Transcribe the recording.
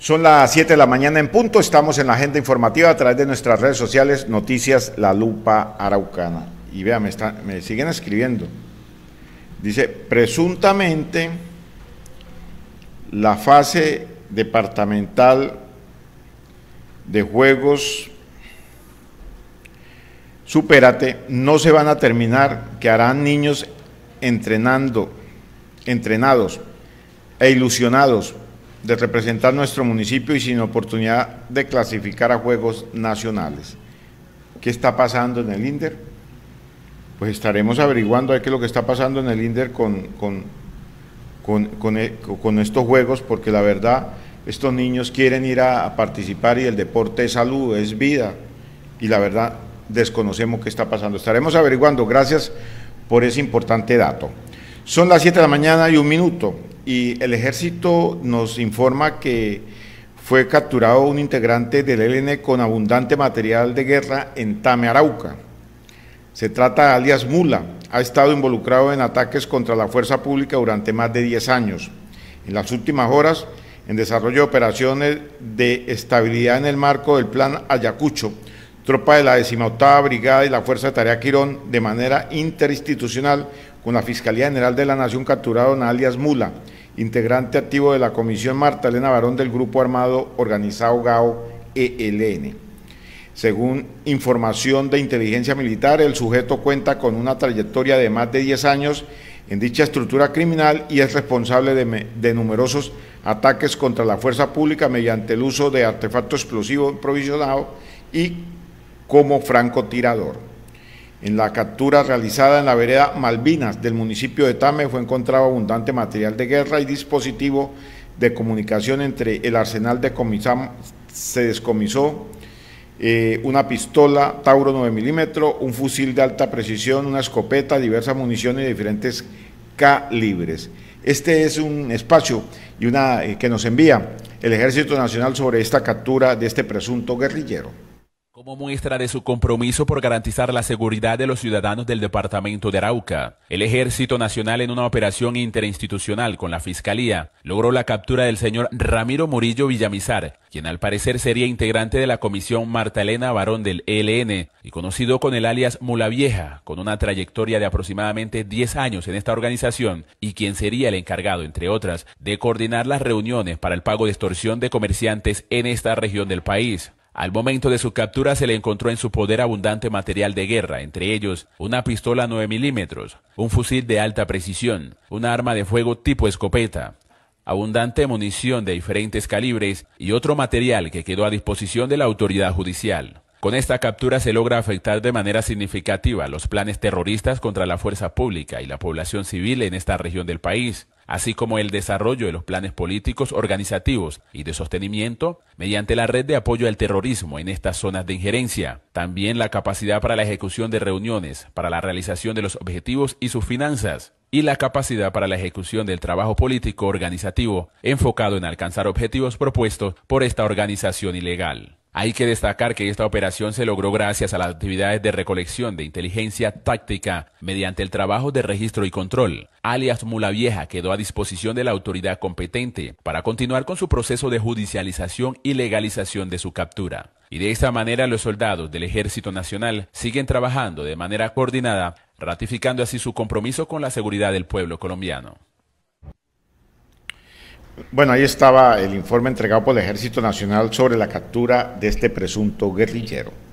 Son las 7 de la mañana en punto, estamos en la agenda informativa a través de nuestras redes sociales, Noticias La Lupa Araucana. Y vean, me, me siguen escribiendo. Dice, presuntamente la fase departamental de juegos Supérate no se van a terminar, que harán niños entrenando, entrenados e ilusionados de representar nuestro municipio y sin oportunidad de clasificar a Juegos Nacionales. ¿Qué está pasando en el INDER? Pues estaremos averiguando qué es lo que está pasando en el INDER con, e, con, estos Juegos, porque la verdad, estos niños quieren ir a, a participar y el deporte es salud, es vida, y la verdad, desconocemos qué está pasando. Estaremos averiguando. Gracias por ese importante dato. Son las 7 de la mañana y un minuto y el ejército nos informa que fue capturado un integrante del ELN con abundante material de guerra en Tame, Arauca. Se trata de alias Mula. Ha estado involucrado en ataques contra la fuerza pública durante más de 10 años. En las últimas horas, en desarrollo de operaciones de estabilidad en el marco del Plan Ayacucho, tropa de la 18 Brigada y la Fuerza de Tarea Quirón de manera interinstitucional con la Fiscalía General de la Nación capturaron a alias Mula, integrante activo de la Comisión Marta Elena Barón del Grupo Armado Organizado GAO ELN. Según información de inteligencia militar, el sujeto cuenta con una trayectoria de más de 10 años en dicha estructura criminal y es responsable de, numerosos ataques contra la fuerza pública mediante el uso de artefacto explosivos provisionado y como francotirador. En la captura realizada en la vereda Malvinas del municipio de Tame fue encontrado abundante material de guerra y dispositivo de comunicación entre el arsenal de comisam se descomisó eh, una pistola Tauro 9 milímetros, un fusil de alta precisión, una escopeta, diversas municiones y diferentes calibres. Este es un espacio y una eh, que nos envía el Ejército Nacional sobre esta captura de este presunto guerrillero como muestra de su compromiso por garantizar la seguridad de los ciudadanos del departamento de Arauca. El Ejército Nacional en una operación interinstitucional con la Fiscalía logró la captura del señor Ramiro Murillo Villamizar, quien al parecer sería integrante de la comisión Marta Elena Barón del ELN y conocido con el alias Mula Vieja, con una trayectoria de aproximadamente 10 años en esta organización y quien sería el encargado, entre otras, de coordinar las reuniones para el pago de extorsión de comerciantes en esta región del país. Al momento de su captura se le encontró en su poder abundante material de guerra, entre ellos una pistola 9 milímetros, un fusil de alta precisión, un arma de fuego tipo escopeta, abundante munición de diferentes calibres y otro material que quedó a disposición de la autoridad judicial. Con esta captura se logra afectar de manera significativa los planes terroristas contra la fuerza pública y la población civil en esta región del país, así como el desarrollo de los planes políticos, organizativos y de sostenimiento mediante la red de apoyo al terrorismo en estas zonas de injerencia. También la capacidad para la ejecución de reuniones, para la realización de los objetivos y sus finanzas y la capacidad para la ejecución del trabajo político organizativo enfocado en alcanzar objetivos propuestos por esta organización ilegal. Hay que destacar que esta operación se logró gracias a las actividades de recolección de inteligencia táctica mediante el trabajo de registro y control. Alias Mula Vieja quedó a disposición de la autoridad competente para continuar con su proceso de judicialización y legalización de su captura. Y de esta manera los soldados del Ejército Nacional siguen trabajando de manera coordinada, ratificando así su compromiso con la seguridad del pueblo colombiano. Bueno, ahí estaba el informe entregado por el Ejército Nacional sobre la captura de este presunto guerrillero.